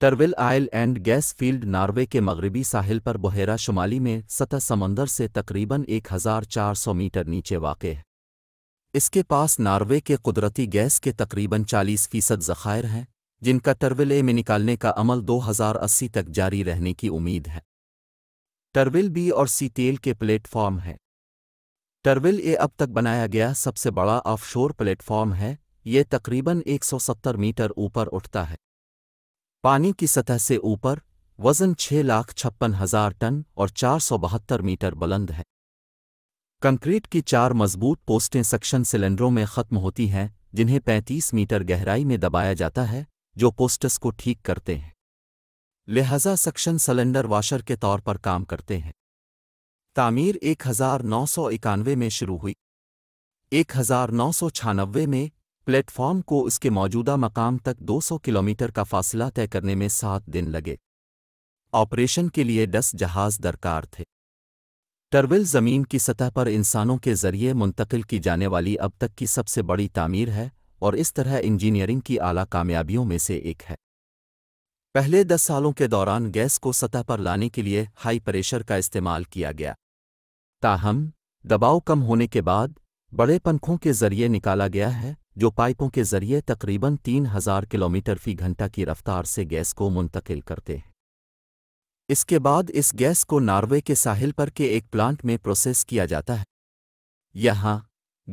टर्विल oil and gas field Norway के मगरबी साहिल पर बहेरा शुमाली में सतह समंदर से तकरीबन 1400 मीटर नीचे वाक़ है इसके पास नार्वे के कुदरती गैस के तकरीबन 40 फीसद ज़खायर हैं जिनका टर्विल ए में निकालने का अमल 2080 तक जारी रहने की उम्मीद है टर्विल बी और सी तेल के प्लेटफॉर्म हैं टर्विल ए अब तक बनाया गया सबसे बड़ा ऑफशोर प्लेटफॉर्म है ये तकरीबन 170 मीटर ऊपर उठता है पानी की सतह से ऊपर वजन छह लाख छप्पन हजार टन और चार सौ बहत्तर मीटर बुलंद है कंक्रीट की चार मजबूत पोस्टें सक्शन सिलेंडरों में खत्म होती हैं जिन्हें 35 मीटर गहराई में दबाया जाता है जो पोस्टस को ठीक करते हैं लिहाजा सक्शन सिलेंडर वाशर के तौर पर काम करते हैं तामीर एक में शुरू हुई एक में प्लेटफॉर्म को उसके मौजूदा मकाम तक 200 किलोमीटर का फासला तय करने में सात दिन लगे ऑपरेशन के लिए दस जहाज दरकार थे टर्विल जमीन की सतह पर इंसानों के जरिए मुंतकिल की जाने वाली अब तक की सबसे बड़ी तामीर है और इस तरह इंजीनियरिंग की आला कामयाबियों में से एक है पहले दस सालों के दौरान गैस को सतह पर लाने के लिए हाई प्रेशर का इस्तेमाल किया गया ताहम दबाव कम होने के बाद बड़े पंखों के जरिए निकाला गया है जो पाइपों के जरिए तकरीबन 3000 किलोमीटर फी घंटा की रफ्तार से गैस को मुंतकिल करते हैं इसके बाद इस गैस को नार्वे के साहिल पर के एक प्लांट में प्रोसेस किया जाता है यहां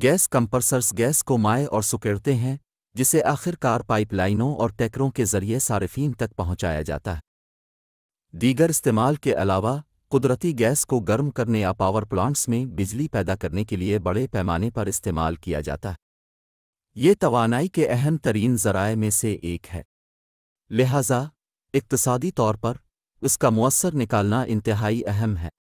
गैस कंपर्सर्स गैस को माए और सुकेड़ते हैं जिसे आखिरकार पाइपलाइनों और टैकरों के जरिए सार्फीन तक पहुंचाया जाता है दीगर इस्तेमाल के अलावा कुदरती गैस को गर्म करने या पावर प्लांट्स में बिजली पैदा करने के लिए बड़े पैमाने पर इस्तेमाल किया जाता है ये तोानाई के अहम तरीन जराए में से एक है लिहाजा इकतसादी तौर पर इसका मवसर निकालना इंतहाई अहम है